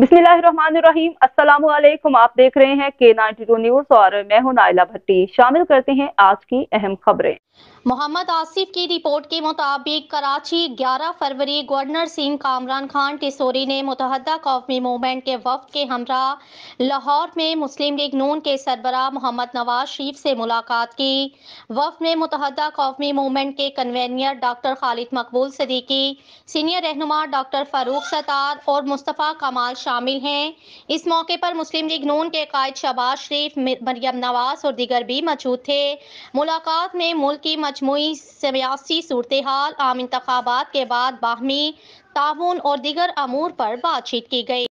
बिस्मिल्लाहिर्रहमानिर्रहीम अस्सलाम वालेकुम आप देख रहे हैं के नाइनटी टू न्यूज और मैं हूं नाइला भट्टी शामिल करते हैं आज की अहम खबरें मोहम्मद आसिफ की रिपोर्ट के मुताबिक कराची 11 फरवरी गवर्नर सिंह कामरान खान टिसोरी ने मुतहदा कौमी मूवमेंट के वफद के हमरा लाहौर में मुस्लिम लीग नून के सरबरा मोहम्मद नवाज शरीफ से मुलाकात की वफद में मुतहदा कौमी मूवमेंट के कन्वेनियर डॉक्टर खालिद मकबूल सदीकी सीनियर रहनुमा डॉक्टर फारूक सतार और मुस्तफ़ा कमाल शामिल हैं इस मौके पर मुस्लिम लीग नून के कायद शबाज शरीफ मरियम नवाज और दिगर भी मौजूद थे मुलाकात में मुल्क की मजमू सियासी सूरत हाल आम इंतबात के बाद बाहमी ताउन और दीगर अमूर पर बातचीत की गई